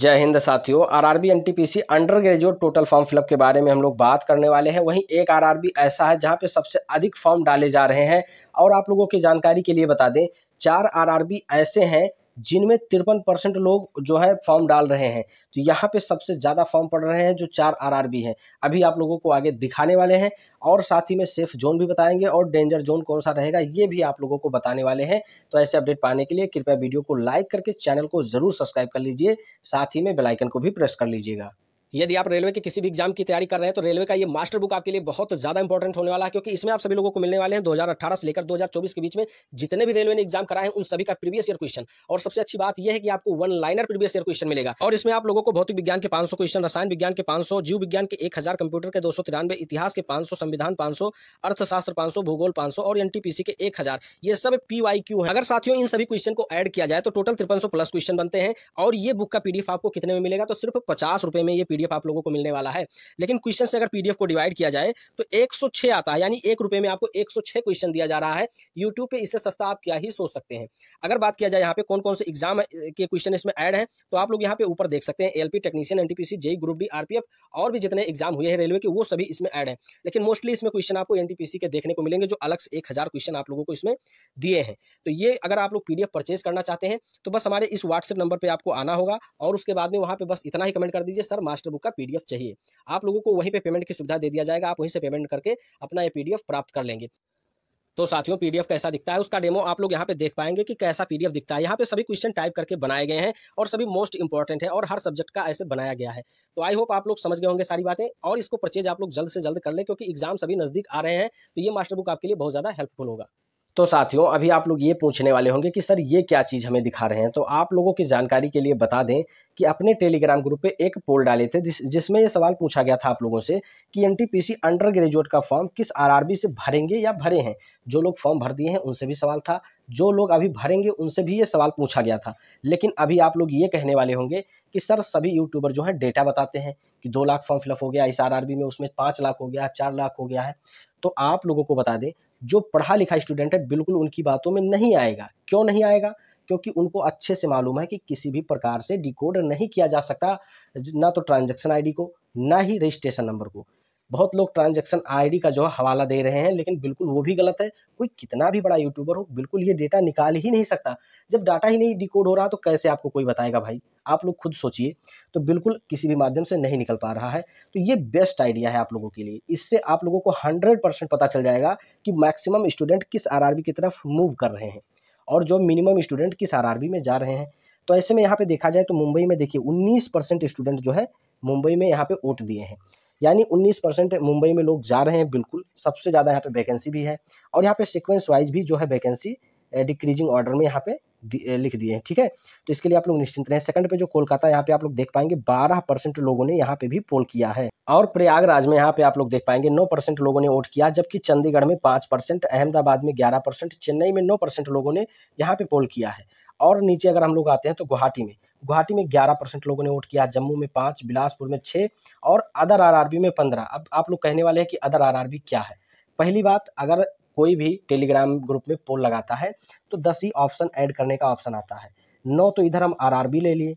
जय हिंद साथियों RRB NTPC undergraduate total form fill up के बारे में हम लोग बात करने वाले हैं वहीं एक आरआरबी ऐसा है जहां पे सबसे अधिक फॉर्म डाले जा रहे हैं और आप लोगों की जानकारी के लिए बता दें चार आरआरबी ऐसे हैं जिनमें तिरपन परसेंट लोग जो है फॉर्म डाल रहे हैं तो यहाँ पे सबसे ज़्यादा फॉर्म पड़ रहे हैं जो चार आरआरबी हैं अभी आप लोगों को आगे दिखाने वाले हैं और साथ ही में सेफ जोन भी बताएंगे और डेंजर जोन कौन सा रहेगा ये भी आप लोगों को बताने वाले हैं तो ऐसे अपडेट पाने के लिए कृपया वीडियो को लाइक करके चैनल को ज़रूर सब्सक्राइब कर लीजिए साथ ही में बेलाइकन को भी प्रेस कर लीजिएगा यदि आप रेलवे के किसी भी एग्जाम की तैयारी कर रहे हैं तो रेलवे का ये मास्टर बुक आपके लिए बहुत ज़्यादा इंपॉर्टेंट होने वाला है क्योंकि इसमें आप सभी लोगों को मिलने वाले हैं 2018 से लेकर 2024 के बीच में जितने भी रेलवे ने एग्जाम कराए हैं उन सभी का प्रीवियस ईयर क्वेश्चन और सबसे अच्छी बात यह है कि आपको one liner previous year question मिलेगा और इसमें आप लोगों को भौतिक विज्ञान के पांच क्वेश्चन रसायन विज्ञान के पांच जीव विज्ञान के एक कंप्यूटर के दो इतिहास के पांच संविधान पांच अर्थशास्त्र पांच भूगोल पांच और एनटीपीसी के एक ये सब पी है अगर साथियों इन सभी क्वेश्चन को एड किया जाए तो टोटल तिरपन प्लस क्वेश्चन बनते हैं और ये बुक का पीडीएफ आपको कितने में मिलेगा तो सिर्फ पचास में ये पीडीएफ पीडीएफ आप लोगों को मिलने वाला है लेकिन क्वेश्चन से अगर पीडीएफ को डिवाइड किया जाए तो 106 आता है यानी एक रुपये में आपको 106 क्वेश्चन दिया जा रहा है यूट्यूब पे इससे सस्ता आप क्या ही सोच सकते हैं अगर बात किया जाए यहाँ पे कौन कौन से एग्जाम के क्वेश्चन इसमें ऐड है तो आप लोग यहाँ पे ऊपर देख सकते हैं L technician N T JE group D R और भी जितने एग्जाम हुए हैं रेलवे के वो सभी इसमें ऐड है लेकिन मोस्टली इसमें क्वेश्चन आपको एन के देखने को मिलेंगे जो अलग से एक क्वेश्चन आप लोगों को इसमें दिए हैं तो ये अगर आप लोग पीडीएफ परचेज करना चाहते हैं तो बस हमारे इस व्हाट्सएप नंबर पर आपको आना होगा और उसके बाद में वहाँ पे बस इतना ही कमेंट कर दीजिए सर मास्टर बुक का पीडीएफ चाहिए आप लोगों को वहीं पे पेमेंट की सुविधा दे दिया जाएगा आप वहीं से पेमेंट करके अपना ये पीडीएफ प्राप्त कर लेंगे तो साथियों पीडीएफ कैसा दिखता है उसका डेमो आप लोग यहाँ पे देख पाएंगे कि कैसा पीडीएफ दिखता है यहाँ पे सभी क्वेश्चन टाइप करके बनाए गए हैं और सभी मोस्ट इंपॉर्टेंट है और हर सब्जेक्ट का ऐसे बनाया गया है तो आई होप आप लोग समझ गए होंगे सारी बातें और इसको परचेज आप लोग जल्द से जल्द कर लें क्योंकि एग्जाम सभी नजदीक आ रहे हैं तो ये मास्टर बुक आपके लिए बहुत ज़्यादा हेल्पफुल होगा तो साथियों अभी आप लोग ये पूछने वाले होंगे कि सर ये क्या चीज़ हमें दिखा रहे हैं तो आप लोगों की जानकारी के लिए बता दें कि अपने टेलीग्राम ग्रुप पे एक पोल डाले थे जिस जिसमें ये सवाल पूछा गया था आप लोगों से कि एनटीपीसी अंडर ग्रेजुएट का फॉर्म किस आरआरबी से भरेंगे या भरे हैं जो लोग फॉर्म भर दिए हैं उनसे भी सवाल था जो लोग अभी भरेंगे उनसे भी ये सवाल पूछा गया था लेकिन अभी आप लोग ये कहने वाले होंगे कि सर सभी यूट्यूबर जो है डेटा बताते हैं कि दो लाख फॉर्म फिलअप हो गया इस आर में उसमें पाँच लाख हो गया चार लाख हो गया है तो आप लोगों को बता दें जो पढ़ा लिखा स्टूडेंट है बिल्कुल उनकी बातों में नहीं आएगा क्यों नहीं आएगा क्योंकि उनको अच्छे से मालूम है कि किसी भी प्रकार से डिकोड नहीं किया जा सकता ना तो ट्रांजेक्शन आई को ना ही रजिस्ट्रेशन नंबर को बहुत लोग ट्रांजेक्शन आईडी का जो है हवाला दे रहे हैं लेकिन बिल्कुल वो भी गलत है कोई कितना भी बड़ा यूट्यूबर हो बिल्कुल ये डेटा निकाल ही नहीं सकता जब डाटा ही नहीं डिकोड हो रहा तो कैसे आपको कोई बताएगा भाई आप लोग खुद सोचिए तो बिल्कुल किसी भी माध्यम से नहीं निकल पा रहा है तो ये बेस्ट आइडिया है आप लोगों के लिए इससे आप लोगों को हंड्रेड परसेंट पता चल जाएगा कि मैक्सिमम स्टूडेंट किस आर की तरफ मूव कर रहे हैं और जो मिनिमम स्टूडेंट किस आर में जा रहे हैं तो ऐसे में यहाँ पे देखा जाए तो मुंबई में देखिए 19 परसेंट स्टूडेंट जो है मुंबई में यहाँ पे वोट दिए हैं यानी 19 परसेंट मुंबई में लोग जा रहे हैं बिल्कुल सबसे ज़्यादा यहाँ पे वैकेंसी भी है और यहाँ पे सिक्वेंस वाइज भी जो है वैकेंसी डिक्रीजिंग ऑर्डर में यहाँ पे eh, लिख दिए हैं ठीक है तो इसके लिए आप लोग निश्चिंत रहें सेकंड पे जो कोलकाता यहाँ पे आप लोग देख पाएंगे 12 परसेंट लोगों ने यहाँ पे भी पोल किया है और प्रयागराज में यहाँ पे आप लोग देख पाएंगे 9 परसेंट लोगों ने वोट किया जबकि चंडीगढ़ में 5 परसेंट अहमदाबाद में 11 परसेंट चेन्नई में 9 परसेंट लोगों ने यहाँ पे पोल किया है और नीचे अगर हम लोग आते हैं तो गुवाहाटी में गुवाहाटी में ग्यारह परसेंट लोगों ने वोट किया जम्मू में पाँच बिलासपुर में छः और अदर आरआरबी में पंद्रह अब आप लोग कहने वाले हैं कि अदर आरआरबी क्या है पहली बात अगर कोई भी टेलीग्राम ग्रुप में पोल लगाता है तो दस ही ऑप्शन ऐड करने का ऑप्शन आता है नौ तो इधर हम बी ले लिए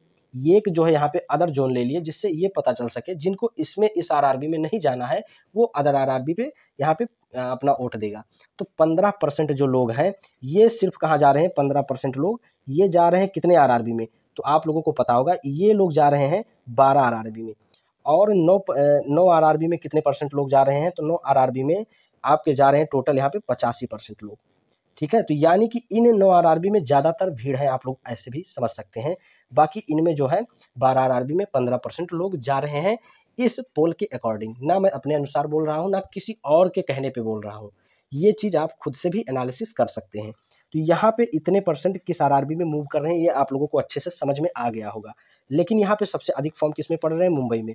एक जो है यहाँ पे अदर जोन ले लिए जिससे ये पता चल सके जिनको इसमें इस बी में नहीं जाना है वो अदर बी पे यहाँ पे अपना वोट देगा तो पंद्रह परसेंट जो लोग हैं ये सिर्फ कहाँ जा रहे हैं पंद्रह परसेंट लोग ये जा रहे हैं कितने आर में तो आप लोगों को पता होगा ये लोग जा रहे हैं बारह आर में और नौ नौ आर में कितने परसेंट लोग जा रहे हैं तो नौ आर में आपके जा रहे हैं टोटल यहाँ पे पचासी परसेंट लोग ठीक है तो यानी कि इन नौ आर में ज़्यादातर भीड़ है आप लोग ऐसे भी समझ सकते हैं बाकी इनमें जो है बारह आर में पंद्रह परसेंट लोग जा रहे हैं इस पोल के अकॉर्डिंग ना मैं अपने अनुसार बोल रहा हूँ ना किसी और के कहने पर बोल रहा हूँ ये चीज़ आप खुद से भी एनालिसिस कर सकते हैं तो यहाँ पे इतने परसेंट किस आरआरबी में मूव कर रहे हैं ये आप लोगों को अच्छे से समझ में आ गया होगा लेकिन यहाँ पे सबसे अधिक फॉर्म किस में पड़ रहे हैं मुंबई में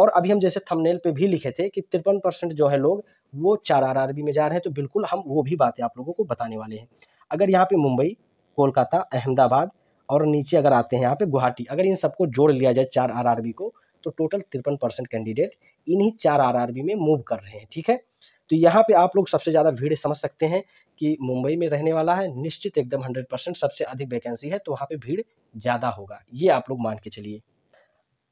और अभी हम जैसे थंबनेल पे भी लिखे थे कि तिरपन परसेंट जो है लोग वो चार बी में जा रहे हैं तो बिल्कुल हम वो भी बातें आप लोगों को बताने वाले हैं अगर यहाँ पर मुंबई कोलकाता अहमदाबाद और नीचे अगर आते हैं यहाँ पर गुवाहाटी अगर इन सबको जोड़ लिया जाए चार बी को तो टोटल तिरपन परसेंट कैंडिडेट इन्हीं चार बी में मूव कर रहे हैं ठीक है तो यहाँ पे आप लोग सबसे ज़्यादा भीड़ समझ सकते हैं कि मुंबई में रहने वाला है निश्चित एकदम हंड्रेड परसेंट सबसे अधिक वैकेंसी है तो वहाँ पे भीड़ ज़्यादा होगा ये आप लोग मान के चलिए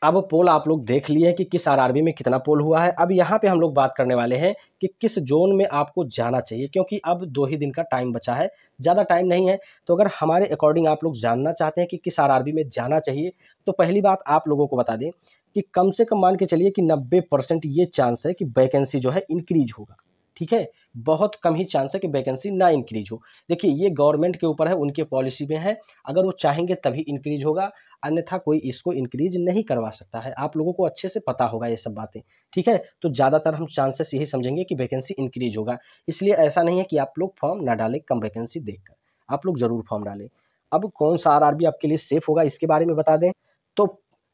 अब पोल आप लोग देख लिए हैं कि किस आर में कितना पोल हुआ है अब यहाँ पे हम लोग बात करने वाले हैं कि किस जोन में आपको जाना चाहिए क्योंकि अब दो ही दिन का टाइम बचा है ज़्यादा टाइम नहीं है तो अगर हमारे अकॉर्डिंग आप लोग जानना चाहते हैं कि किस आर में जाना चाहिए तो पहली बात आप लोगों को बता दें कि कम से कम मान के चलिए कि नब्बे परसेंट ये चांस है कि वैकेंसी जो है इंक्रीज होगा ठीक है बहुत कम ही चांस है कि वैकेंसी ना इंक्रीज हो देखिए ये गवर्नमेंट के ऊपर है उनके पॉलिसी में है अगर वो चाहेंगे तभी इंक्रीज होगा अन्यथा कोई इसको इंक्रीज नहीं करवा सकता है आप लोगों को अच्छे से पता होगा ये सब बातें ठीक है तो ज़्यादातर हम चांसेस यही समझेंगे कि वैकेंसी इंक्रीज होगा इसलिए ऐसा नहीं है कि आप लोग फॉर्म ना डालें कम वैकेंसी देख आप लोग ज़रूर फॉर्म डालें अब कौन सा आर आपके लिए सेफ होगा इसके बारे में बता दें तो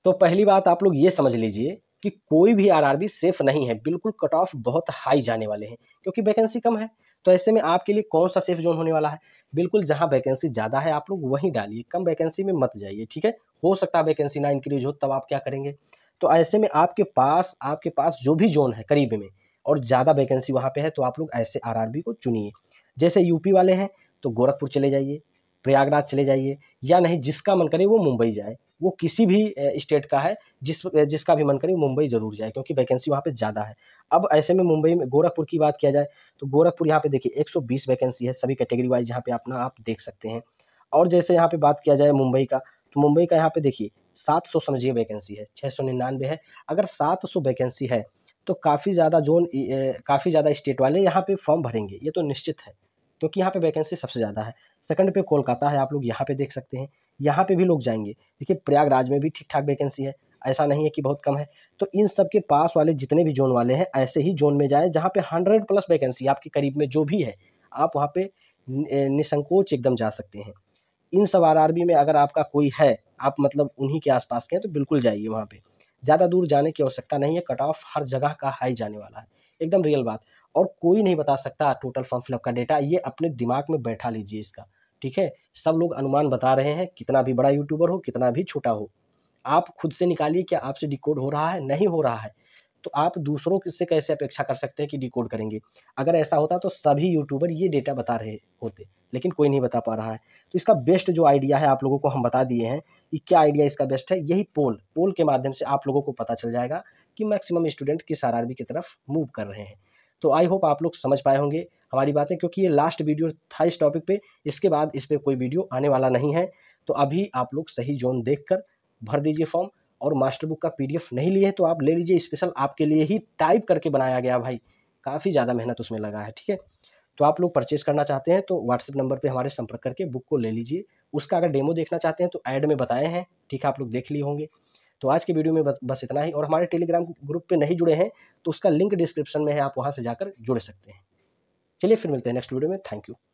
तो पहली बात आप लोग ये समझ लीजिए कि कोई भी आरआरबी सेफ नहीं है बिल्कुल कट ऑफ बहुत हाई जाने वाले हैं क्योंकि वैकेंसी कम है तो ऐसे में आपके लिए कौन सा सेफ जोन होने वाला है बिल्कुल जहाँ वैकेंसी ज़्यादा है आप लोग वहीं डालिए कम वैकेंसी में मत जाइए ठीक है हो सकता है वैकेंसी ना इंक्रीज हो तब आप क्या करेंगे तो ऐसे में आपके पास आपके पास जो भी जोन है करीब में और ज़्यादा वैकेंसी वहाँ पे है तो आप लोग ऐसे आरआरबी को चुनिए जैसे यूपी वाले हैं तो गोरखपुर चले जाइए प्रयागराज चले जाइए या नहीं जिसका मन करे वो मुंबई जाए वो किसी भी स्टेट का है जिस जिसका भी मन करे मुंबई जरूर जाए क्योंकि वैकेंसी वहाँ पे ज़्यादा है अब ऐसे में मुंबई में गोरखपुर की बात किया जाए तो गोरखपुर यहाँ पे देखिए 120 वैकेंसी है सभी कैटेगरी वाइज यहाँ पे अपना आप देख सकते हैं और जैसे यहाँ पे बात किया जाए मुंबई का तो मुंबई का यहाँ पे देखिए सात समझिए वैकेंसी है छः सौ निन्यानवे है अगर सात वैकेंसी है तो काफ़ी ज़्यादा जोन काफ़ी ज़्यादा स्टेट वाले यहाँ पर फॉर्म भरेंगे ये तो निश्चित है क्योंकि यहाँ पे वैकेंसी सबसे ज़्यादा है सेकंड पे कोलकाता है आप लोग यहाँ पे देख सकते हैं यहाँ पे भी लोग जाएंगे देखिए प्रयागराज में भी ठीक ठाक वैकेंसी है ऐसा नहीं है कि बहुत कम है तो इन सब के पास वाले जितने भी जोन वाले हैं ऐसे ही जोन में जाए जहाँ पे हंड्रेड प्लस वैकेंसी आपके करीब में जो भी है आप वहाँ पर निसंकोच एकदम जा सकते हैं इन सब आर में अगर आपका कोई है आप मतलब उन्हीं के आसपास के हैं तो बिल्कुल जाइए वहाँ पर ज़्यादा दूर जाने की आवश्यकता नहीं है कट ऑफ हर जगह का हाई जाने वाला है एकदम रियल बात और कोई नहीं बता सकता टोटल फॉर्म फिलअप का डेटा ये अपने दिमाग में बैठा लीजिए इसका ठीक है सब लोग अनुमान बता रहे हैं कितना भी बड़ा यूट्यूबर हो कितना भी छोटा हो आप खुद से निकालिए क्या आपसे डिकोड हो रहा है नहीं हो रहा है तो आप दूसरों से कैसे अपेक्षा कर सकते हैं कि डिकोड करेंगे अगर ऐसा होता तो सभी यूट्यूबर ये डेटा बता रहे होते लेकिन कोई नहीं बता पा रहा है तो इसका बेस्ट जो आइडिया है आप लोगों को हम बता दिए हैं कि क्या आइडिया इसका बेस्ट है यही पोल पोल के माध्यम से आप लोगों को पता चल जाएगा कि मैक्सिमम स्टूडेंट किस आर की तरफ मूव कर रहे हैं तो आई होप आप लोग समझ पाए होंगे हमारी बातें क्योंकि ये लास्ट वीडियो था इस टॉपिक पे इसके बाद इस पर कोई वीडियो आने वाला नहीं है तो अभी आप लोग सही जोन देखकर भर दीजिए फॉर्म और मास्टर बुक का पीडीएफ नहीं लिए तो आप ले लीजिए स्पेशल आपके लिए ही टाइप करके बनाया गया भाई काफ़ी ज़्यादा मेहनत उसमें लगा है ठीक है तो आप लोग परचेज करना चाहते हैं तो व्हाट्सएप नंबर पे हमारे संपर्क करके बुक को ले लीजिए उसका अगर डेमो देखना चाहते हैं तो ऐड में बताए हैं ठीक है आप लोग देख लिए होंगे तो आज के वीडियो में बस इतना ही और हमारे टेलीग्राम ग्रुप पे नहीं जुड़े हैं तो उसका लिंक डिस्क्रिप्शन में है आप वहाँ से जाकर जुड़ सकते हैं चलिए फिर मिलते हैं नेक्स्ट वीडियो में थैंक यू